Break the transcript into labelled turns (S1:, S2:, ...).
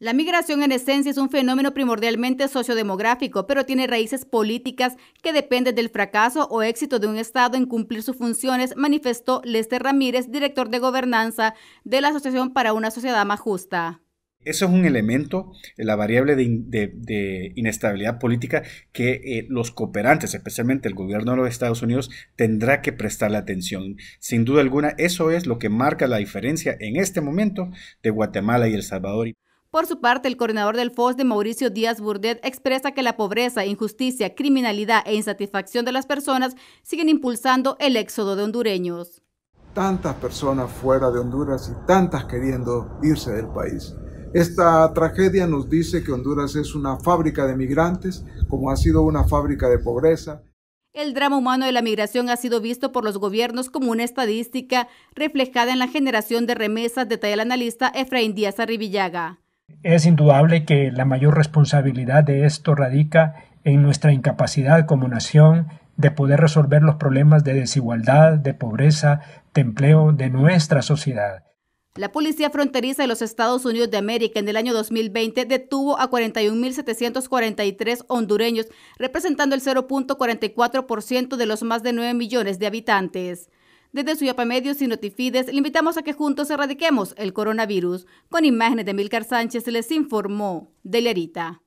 S1: La migración en esencia es un fenómeno primordialmente sociodemográfico, pero tiene raíces políticas que dependen del fracaso o éxito de un Estado en cumplir sus funciones, manifestó Lester Ramírez, director de gobernanza de la Asociación para una Sociedad Más Justa.
S2: Eso es un elemento, la variable de, inestabilidad política que eh, los cooperantes, especialmente el gobierno de los Estados Unidos, tendrá que prestarle atención. Sin duda alguna, eso es lo que marca la diferencia en este momento de Guatemala y El Salvador.
S1: Por su parte, el coordinador del FOS de Mauricio Díaz Burdet expresa que la pobreza, injusticia, criminalidad e insatisfacción de las personas siguen impulsando el éxodo de hondureños.
S3: Tantas personas fuera de Honduras y tantas queriendo irse del país. Esta tragedia nos dice que Honduras es una fábrica de migrantes, como ha sido una fábrica de pobreza.
S1: El drama humano de la migración ha sido visto por los gobiernos como una estadística reflejada en la generación de remesas, detalla el analista Efraín Díaz Arribillaga.
S4: Es indudable que la mayor responsabilidad de esto radica en nuestra incapacidad como nación de poder resolver los problemas de desigualdad, de pobreza, de empleo de nuestra sociedad.
S1: La Policía Fronteriza de los Estados Unidos de América en el año 2020 detuvo a 41.743 hondureños, representando el 0.44% de los más de 9 millones de habitantes. Desde Suyapa Medios y Notifides le invitamos a que juntos erradiquemos el coronavirus. Con imágenes de Milcar Sánchez se les informó de Lerita.